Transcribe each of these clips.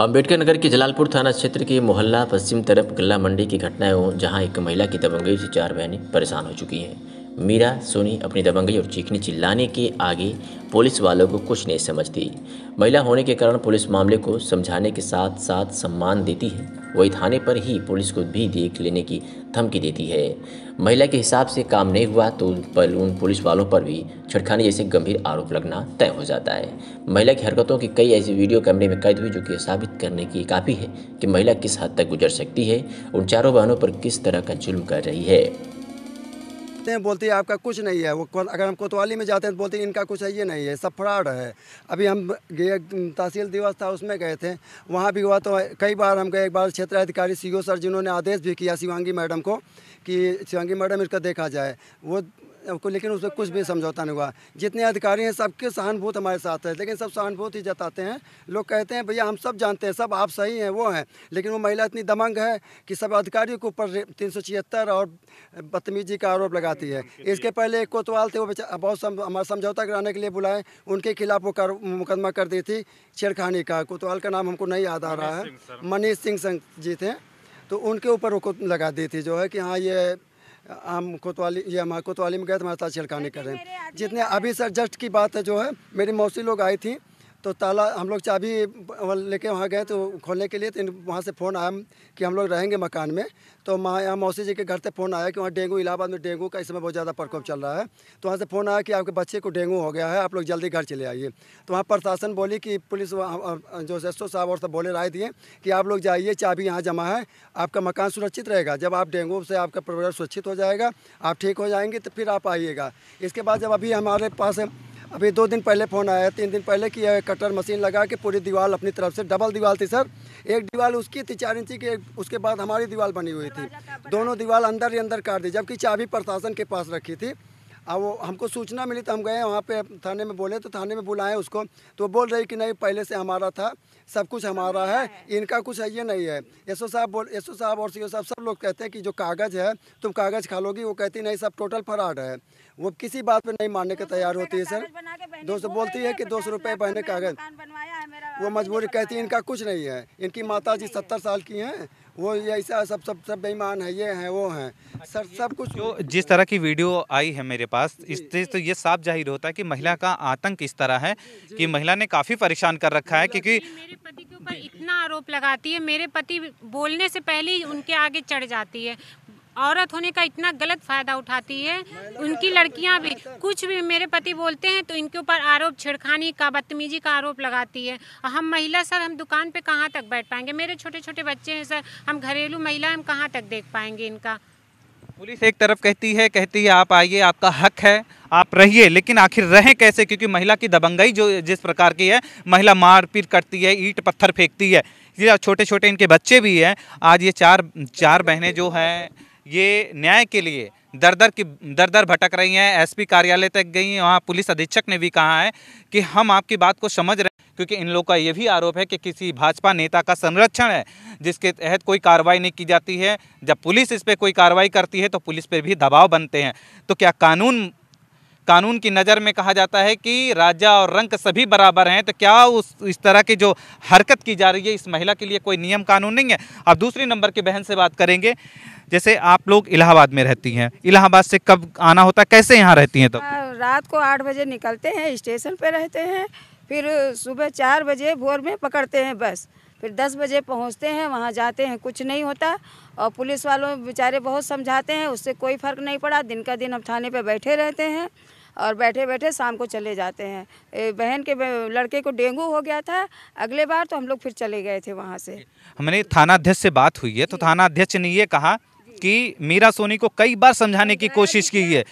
अम्बेडकर नगर के जलालपुर थाना क्षेत्र के मोहल्ला पश्चिम तरफ गल्ला मंडी की घटना है जहां एक महिला की दबंगई से चार बहनें परेशान हो चुकी हैं मीरा सोनी अपनी दबंगई और चीखनी चिल्लाने के आगे पुलिस वालों को कुछ नहीं समझती महिला होने के कारण पुलिस मामले को समझाने के साथ साथ सम्मान देती है वही थाने पर ही पुलिस को भी देख लेने की धमकी देती है महिला के हिसाब से काम नहीं हुआ तो उन उन पुलिस वालों पर भी छटखाने जैसे गंभीर आरोप लगना तय हो जाता है महिला की हरकतों की कई ऐसी वीडियो कैमरे में कैद हुई जो कि साबित करने की काफ़ी है कि महिला किस हद तक गुजर सकती है उन चारों बहनों पर किस तरह का जुल्म कर रही है जाते हैं बोलते हैं आपका कुछ नहीं है वो अगर हम कोतवाली में जाते हैं तो बोलते हैं इनका कुछ है ये नहीं है सब फ्रॉड है अभी हम गए तहसील दिवस था उसमें गए थे वहाँ भी हुआ तो कई बार हम गए एक बार क्षेत्र अधिकारी सी सर जिन्होंने आदेश भी किया शिवांगी मैडम को कि शिवांगी मैडम इसका देखा जाए वो को लेकिन उसमें कुछ भी समझौता नहीं हुआ जितने अधिकारी हैं सबके सहानुभूत हमारे साथ है लेकिन सब सहानुभूत ही जताते हैं लोग कहते हैं भैया हम सब जानते हैं सब आप सही हैं वो हैं लेकिन वो महिला इतनी दमंग है कि सब अधिकारियों के ऊपर तीन और बदतमीजी का आरोप लगाती है इसके पहले एक कोतवाल थे वो बहुत हमारा समझौता कराने के लिए बुलाए उनके खिलाफ वो मुकदमा कर दी थी छेड़खानी का कोतवाल का नाम हमको नहीं याद आ रहा है मनीष सिंह जी थे तो उनके ऊपर वो लगा दी थी जो है कि हाँ ये हम कोतवाली ये हमारे कोतवाली में गए तो हमारे साथ छिड़कानी कर रहे हैं जितने अभी सर जस्ट की बात है जो है मेरी मौसी लोग आई थी तो ताला हम लोग चाबी लेके वहाँ गए तो खोलने के लिए तो वहाँ से फ़ोन आया कि हम लोग रहेंगे मकान में तो माँ यहाँ मौसी जी के घर से फ़ोन आया कि वहाँ डेंगू इलाहाबाद में डेंगू का इस समय बहुत ज़्यादा प्रकोप चल रहा है तो वहाँ से फ़ोन आया कि आपके बच्चे को डेंगू हो गया है आप लोग जल्दी घर चले आइए तो वहाँ प्रशासन बोली कि पुलिस जो एस साहब और सब बोले राय दिए कि आप लोग जाइए चाबी यहाँ जमा है आपका मकान सुरक्षित रहेगा जब आप डेंगू से आपका परिवार सुरक्षित हो जाएगा आप ठीक हो जाएंगे तो फिर आप आइएगा इसके बाद जब अभी हमारे पास अभी दो दिन पहले फ़ोन आया तीन दिन पहले कि कटर मशीन लगा के पूरी दीवार अपनी तरफ से डबल दीवार थी सर एक दीवार उसकी थी चार इंची की उसके बाद हमारी दीवार बनी हुई थी दोनों दीवार अंदर ही अंदर काट दी जबकि चाबी प्रशासन के पास रखी थी अब वो हमको सूचना मिली तो हम गए वहाँ पे थाने में बोले तो थाने में बुलाएं उसको तो बोल रही कि नहीं पहले से हमारा था सब कुछ हमारा है इनका कुछ है ये नहीं है एसओ साहब बोल एसओ साहब और सी साहब सब लोग कहते हैं कि जो कागज़ है तुम कागज़ खा लोगी वो कहती नहीं सब टोटल फ्रॉड है वो किसी बात पर नहीं मानने का तैयार होती है सर दो सौ बोलती है कि दो सौ रुपये पहने कागज वो मजबूरी कहती है इनका कुछ नहीं है इनकी माता जी सत्तर साल की हैं वो ऐसा सब सब सब बेईमान है ये हैं वो हैं अच्छा, सर सब कुछ जो जिस तरह की वीडियो आई है मेरे पास इससे तो ये साफ जाहिर होता है कि महिला का आतंक इस तरह है कि महिला ने काफ़ी परेशान कर रखा है क्योंकि मेरे पति के ऊपर इतना आरोप लगाती है मेरे पति बोलने से पहले ही उनके आगे चढ़ जाती है औरत होने का इतना गलत फायदा उठाती है उनकी लड़कियां भी कुछ भी मेरे पति बोलते हैं तो इनके ऊपर आरोप छिड़खानी का बदतमीजी का आरोप लगाती है हम महिला सर हम दुकान पे कहाँ तक बैठ पाएंगे मेरे छोटे छोटे बच्चे हैं सर हम घरेलू महिला हम कहाँ तक देख पाएंगे इनका पुलिस एक तरफ कहती है कहती है आप आइए आपका हक है आप रहिए लेकिन आखिर रहें कैसे क्योंकि महिला की दबंगई जो जिस प्रकार की है महिला मारपीट करती है ईट पत्थर फेंकती है छोटे छोटे इनके बच्चे भी हैं आज ये चार चार बहनें जो हैं ये न्याय के लिए दर दर की दर दर भटक रही हैं एसपी कार्यालय तक गई हैं वहाँ पुलिस अधीक्षक ने भी कहा है कि हम आपकी बात को समझ रहे हैं क्योंकि इन लोगों का ये भी आरोप है कि किसी भाजपा नेता का संरक्षण है जिसके तहत कोई कार्रवाई नहीं की जाती है जब पुलिस इस पर कोई कार्रवाई करती है तो पुलिस पर भी दबाव बनते हैं तो क्या कानून कानून की नज़र में कहा जाता है कि राजा और रंक सभी बराबर हैं तो क्या उस इस तरह की जो हरकत की जा रही है इस महिला के लिए कोई नियम कानून नहीं है अब दूसरे नंबर की बहन से बात करेंगे जैसे आप लोग इलाहाबाद में रहती हैं इलाहाबाद से कब आना होता है कैसे यहाँ रहती हैं तो रात को आठ बजे निकलते हैं स्टेशन पर रहते हैं फिर सुबह चार बजे भोर में पकड़ते हैं बस फिर दस बजे पहुंचते हैं वहाँ जाते हैं कुछ नहीं होता और पुलिस वालों बेचारे बहुत समझाते हैं उससे कोई फ़र्क नहीं पड़ा दिन का दिन हम थाने पर बैठे रहते हैं और बैठे बैठे शाम को चले जाते हैं बहन के लड़के को डेंगू हो गया था अगले बार तो हम लोग फिर चले गए थे वहाँ से हमने थानाध्यक्ष से बात हुई है तो थाना अध्यक्ष ने ये कहा कि मीरा सोनी को कई बार समझाने की कोशिश की है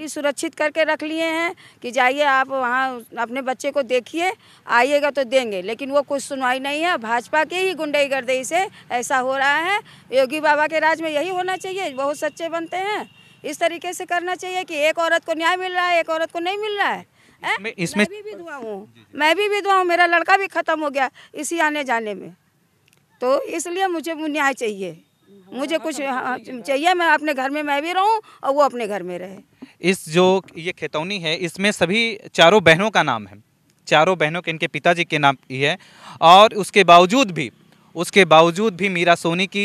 गाड़ी सुरक्षित करके रख लिए हैं कि जाइए आप वहाँ अपने बच्चे को देखिए आइएगा तो देंगे लेकिन वो कुछ सुनवाई नहीं है भाजपा के ही गुंडई गर्दई से ऐसा हो रहा है योगी बाबा के राज में यही होना चाहिए बहुत सच्चे बनते हैं इस तरीके से करना चाहिए कि एक औरत को न्याय मिल रहा है एक औरत को नहीं मिल रहा है इसमें मैं भी विधवा हूँ मैं भी विधवा हूँ मेरा लड़का भी खत्म हो गया इसी आने जाने में तो इसलिए मुझे न्याय चाहिए मुझे कुछ हाँ, हाँ, चाहिए मैं अपने घर में मैं भी रहूँ और वो अपने घर में रहे इस जो ये खेतौनी है इसमें सभी चारों बहनों का नाम है चारों बहनों के इनके पिताजी के नाम ही है और उसके बावजूद भी उसके बावजूद भी मीरा सोनी की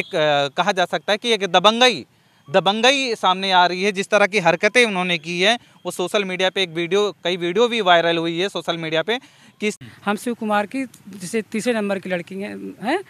एक आ, कहा जा सकता है कि एक दबंगई दबंगई सामने आ रही है जिस तरह की हरकतें उन्होंने की है वो सोशल मीडिया पे एक वीडियो कई वीडियो भी वायरल हुई है सोशल मीडिया पे कि हम शिव कुमार की जैसे तीसरे नंबर की लड़की हैं है?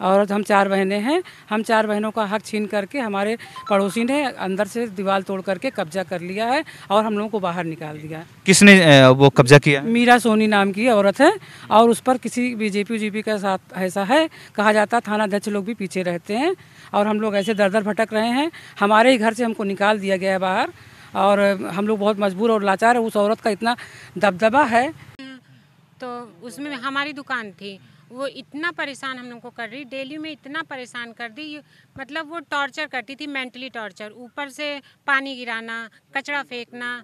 औरत हम चार बहनें हैं हम चार बहनों का हक छीन करके हमारे पड़ोसी ने अंदर से दीवार तोड़ करके कब्जा कर लिया है और हम लोगों को बाहर निकाल दिया है किसने वो कब्जा किया मीरा सोनी नाम की औरत है और उस पर किसी बीजेपी उजेपी का साथ ऐसा है कहा जाता थाना अध्यक्ष लोग भी पीछे रहते हैं और हम लोग ऐसे दर दर भटक रहे हैं हमारे ही घर से हमको निकाल दिया गया है बाहर और हम लोग बहुत मजबूर और लाचार है उस औरत का इतना दबदबा है तो उसमें हमारी दुकान थी वो इतना परेशान हम लोग को कर रही डेली में इतना परेशान कर दी मतलब वो टॉर्चर करती थी मेंटली टॉर्चर ऊपर से पानी गिराना कचरा फेंकना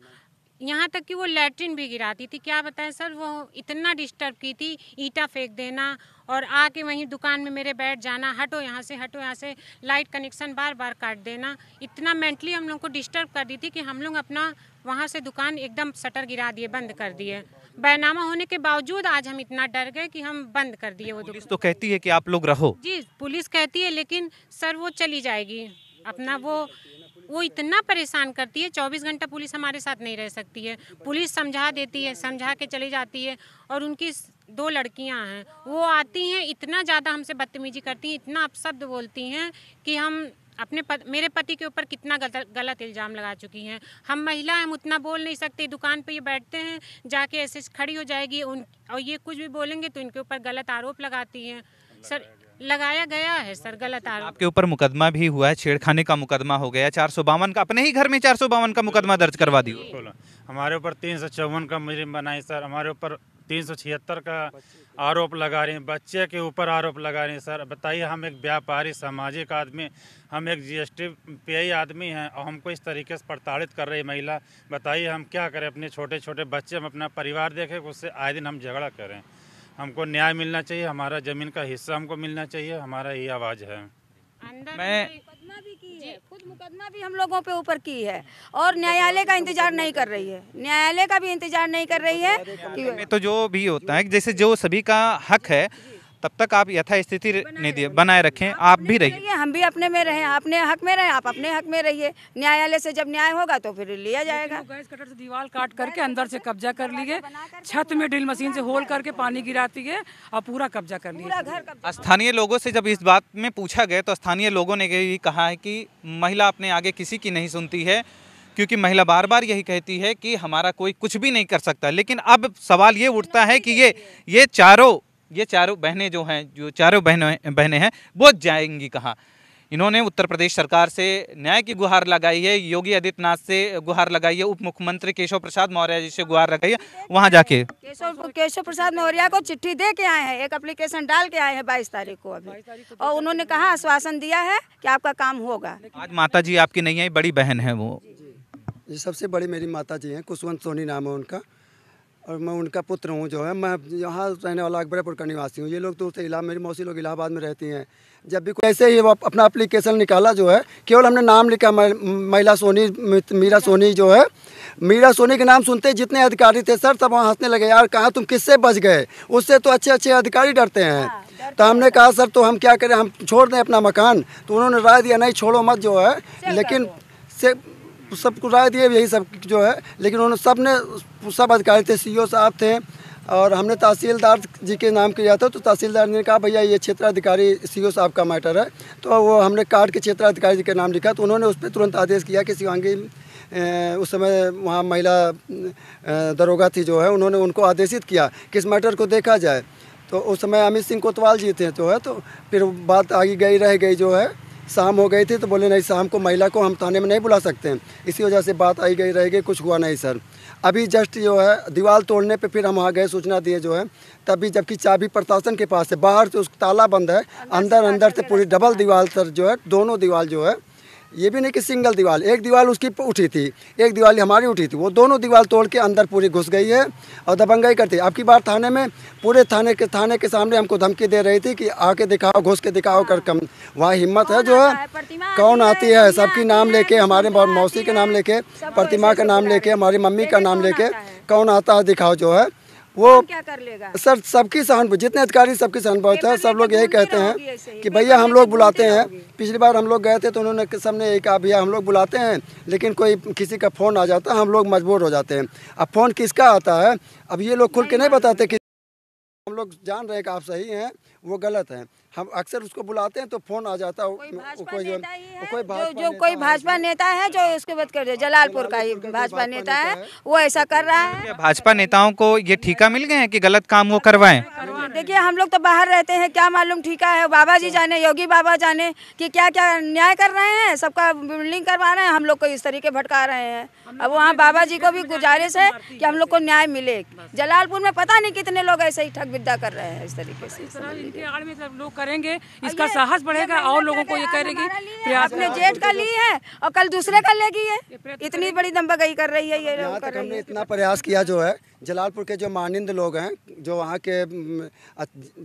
यहाँ तक कि वो लेटरिन भी गिराती थी क्या बताएं सर वो इतना डिस्टर्ब की थी ईटा फेंक देना और आके वहीं दुकान में मेरे बैठ जाना हटो यहाँ से हटो यहाँ से लाइट कनेक्शन बार बार काट देना इतना मेंटली हम लोग को डिस्टर्ब कर दी थी कि हम लोग अपना वहाँ से दुकान एकदम शटर गिरा दिए बंद कर दिए बैनामा होने के बावजूद आज हम इतना डर गए कि हम बंद कर दिए वो पुलिस तो कहती है कि आप लोग रहो जी पुलिस कहती है लेकिन सर वो चली जाएगी अपना वो वो इतना परेशान करती है 24 घंटा पुलिस हमारे साथ नहीं रह सकती है पुलिस समझा देती है समझा के चली जाती है और उनकी दो लड़कियां हैं वो आती हैं इतना ज़्यादा हमसे बदतमीजी करती हैं इतना अपशब्द बोलती हैं कि हम अपने पत, मेरे पति के ऊपर कितना गलत, गलत इल्ज़ाम लगा चुकी हैं हम महिला हम उतना बोल नहीं सकते दुकान पर ये बैठते हैं जाके ऐसे खड़ी हो जाएगी उन और ये कुछ भी बोलेंगे तो इनके ऊपर गलत आरोप लगाती हैं सर लगाया गया है सर गलत आरोप आपके ऊपर मुकदमा भी हुआ है छेड़खानी का मुकदमा हो गया चार सौ बावन का अपने ही घर में चार सौ बावन का मुकदमा दर्ज करवा दिया हमारे ऊपर तीन सौ चौवन का मुजरिम बनाए सर हमारे ऊपर तीन सौ छिहत्तर का आरोप लगा रहे हैं बच्चे के ऊपर आरोप लगा रहे हैं सर बताइए हम एक व्यापारी सामाजिक आदमी हम एक जीएसटी पेयी आदमी हैं और हमको इस तरीके से प्रताड़ित कर रही महिला बताइए हम क्या करें अपने छोटे छोटे बच्चे हम अपना परिवार देखें उससे आए दिन हम झगड़ा करें हमको न्याय मिलना चाहिए हमारा ज़मीन का हिस्सा हमको मिलना चाहिए हमारा ये आवाज़ है मैं मुकदमा भी की है खुद मुकदमा भी हम लोगों पे ऊपर की है और न्यायालय का तो तो इंतजार नहीं कर रही है न्यायालय का भी इंतजार नहीं कर रही है तो जो भी होता है जैसे जो सभी का हक है तब तक आप यथास्थिति स्थिति बनाए रखें आप भी रहिए हम भी अपने में रहें अपने हक में रहें आप अपने हक में रहिए न्यायालय से जब न्याय होगा तो फिर लिया जाएगा गैस कटर से दीवार काट करके अंदर से कब्जा कर लिए छत में ड्रिल मशीन से होल करके पानी गिराती है और पूरा कब्जा कर लिया स्थानीय लोगों से जब इस बात में पूछा गया तो स्थानीय लोगों ने यही कहा है कि महिला अपने आगे किसी की नहीं सुनती है क्योंकि महिला बार बार यही कहती है कि हमारा कोई कुछ भी नहीं कर सकता लेकिन अब सवाल ये उठता है कि ये ये चारों ये चारों बहनें जो हैं जो चारों बहनों बहनें हैं वो जाएंगी कहाँ इन्होंने उत्तर प्रदेश सरकार से न्याय की गुहार लगाई है योगी आदित्यनाथ से गुहार लगाई है उप मुख्यमंत्री केशव प्रसाद मौर्य जी से गुहार लगाई है वहाँ जाके केशव केशव प्रसाद मौर्य को चिट्ठी दे के आए हैं एक एप्लीकेशन डाल के आए हैं बाईस तारीख को अभी और उन्होंने कहा आश्वासन दिया है कि आपका काम होगा आज माता जी आपकी नहीं है बड़ी बहन है वो सबसे बड़ी मेरी माता जी हैं कुशवंत सोनी नाम है उनका और मैं उनका पुत्र हूँ जो है मैं यहाँ रहने वाला अकबरपुर का निवासी हूँ ये लोग तो इला मेरी मौसी लोग इलाहाबाद में रहती हैं जब भी ऐसे ही वो अपना अप्लीकेशन निकाला जो है केवल हमने नाम लिखा महिला सोनी मीरा सोनी जो है मीरा सोनी के नाम सुनते जितने अधिकारी थे सर तब वहाँ हंसने लगे यार कहाँ तुम किससे बच गए उससे तो अच्छे अच्छे अधिकारी डरते हैं हाँ, तो हमने कहा सर तो हम क्या करें हम छोड़ दें अपना मकान तो उन्होंने राय दिया नहीं छोड़ो मत जो है लेकिन से तो सबको राय दिए यही सब जो है लेकिन उन्होंने सब ने सब अधिकारी थे सी e साहब थे और हमने तहसीलदार जी के नाम किया था तो तहसीलदार ने कहा भैया ये क्षेत्राधिकारी सी ओ e साहब का मैटर है तो वो हमने कार्ड के क्षेत्राधिकारी जी का नाम लिखा तो उन्होंने उस पर तुरंत आदेश किया कि शिवांगी उस समय वहाँ महिला दरोगा थी जो है उन्होंने उनको आदेशित किया कि इस मैटर को देखा जाए तो उस समय अमित सिंह कोतवाल जी थे जो है तो फिर बात आगे गई रह गई जो है शाम हो गई थी तो बोले नहीं शाम को महिला को हम थाने में नहीं बुला सकते हैं इसी वजह से बात आई गई रहेगी कुछ हुआ नहीं सर अभी जस्ट जो है दीवार तोड़ने पे फिर हम आ गए सूचना दिए जो है तभी जबकि चाबी प्रशासन के पास है बाहर से उसका ताला बंद है अंदर अंदर से पूरी डबल दीवार सर जो है दोनों दीवार जो है ये भी नहीं कि सिंगल दीवार एक दीवार उसकी उठी थी एक दीवार हमारी उठी थी वो दोनों दीवार तोड़ के अंदर पूरी घुस गई है और दबंगाई करती है अब की बार थाने में पूरे थाने के थाने के सामने हमको धमकी दे रही थी कि आके दिखाओ घुस के दिखाओ कर कम वहाँ हिम्मत है जो है कौन आती है सबकी नाम लेके हमारे मौसी के नाम लेके प्रतिमा का नाम लेके हमारी मम्मी का नाम लेके कौन आता है दिखाओ जो है वो क्या कर लेगा सर सबकी सहन पर जितने अधिकारी सबकी सहन पर है सब लोग यही कहते हैं कि भैया हम लोग बुलाते हैं पिछली बार हम लोग गए थे तो उन्होंने सबने यही कहा भैया हम लोग बुलाते हैं लेकिन कोई किसी का फ़ोन आ जाता है हम लोग मजबूर हो जाते हैं अब फ़ोन किसका आता है अब ये लोग खुल के नहीं बताते कि हम लोग जान रहे हैं कि आप सही हैं वो गलत हैं हम अक्सर उसको बुलाते हैं तो फोन आ जाता कोई कोई नेता है कोई जो, जो कोई भाजपा नेता है जो उसके बाद कर जलालपुर का ही भाजपा नेता है वो ऐसा कर रहा है भाजपा नेताओं को ये ठीका मिल गए हैं कि गलत काम वो करवाएं देखिए हम लोग तो बाहर रहते हैं क्या मालूम ठीका है बाबा जी अच्छा। जाने योगी बाबा जाने कि क्या क्या न्याय कर रहे हैं सबका बिल्डिंग करवा रहे हैं हम लोग को इस तरीके भटका रहे हैं अब वहाँ बाबा जी को भी गुजारिश है कि हम लोग को न्याय मिले जलालपुर में पता नहीं कितने लोग ऐसे ही ठग विद्या कर रहे हैं इस तरीके से लोग करेंगे इसका साहस बढ़ेगा और लोगों को ये करेगी अपने जेठ का ली है और कल दूसरे का लेगी है इतनी बड़ी दम्बागई कर रही है ये लोग हमने इतना प्रयास किया जो है जलालपुर के जो मानिंद लोग हैं जो वहाँ के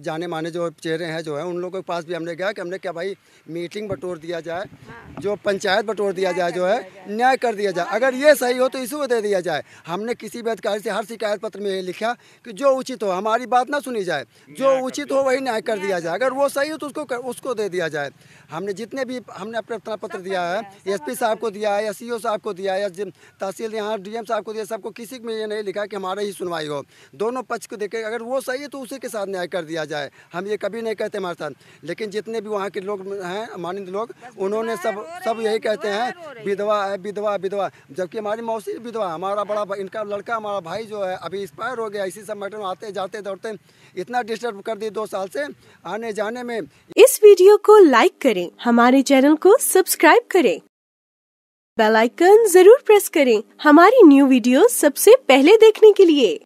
जाने माने जो चेहरे हैं जो है उन लोगों के पास भी हमने गया कि हमने क्या भाई मीटिंग बटोर दिया जाए हाँ। जो पंचायत बटोर दिया जाए जो है न्याय कर दिया जाए अगर ये सही हो तो इसी को दे दिया जाए हमने किसी भी अधिकारी से हर शिकायत पत्र में ये लिखा कि जो उचित हो हमारी बात ना सुनी जाए जो उचित हो वही न्याय कर दिया जाए अगर वो सही हो तो उसको उसको दे दिया जाए हमने जितने भी हमने प्रार्थना पत्र दिया है एस साहब को दिया है या सीओ साहब को दिया है या तहसील यहाँ डी साहब को दिया सबको किसी में ये नहीं लिखा कि हमारा ही सुनवाई हो दोनों पक्ष को देखे अगर वो सही है तो उसी के साथ साथ न्याय कर दिया जाए हम ये कभी नहीं कहते हमारे साथ लेकिन जितने भी वहाँ के लोग हैं मानिंद लोग उन्होंने सब सब यही कहते हैं विधवा है विधवा विधवा जबकि हमारी मौसी विधवा हमारा बड़ा इनका लड़का हमारा भाई जो है अभी एक्सपायर हो गया इसी सब मैटर में आते जाते दौड़ते इतना डिस्टर्ब कर दिए दो साल से आने जाने में इस वीडियो को लाइक करें हमारे चैनल को सब्सक्राइब करें बेल आइकन जरूर प्रेस करें हमारी न्यू वीडियो सबसे पहले देखने के लिए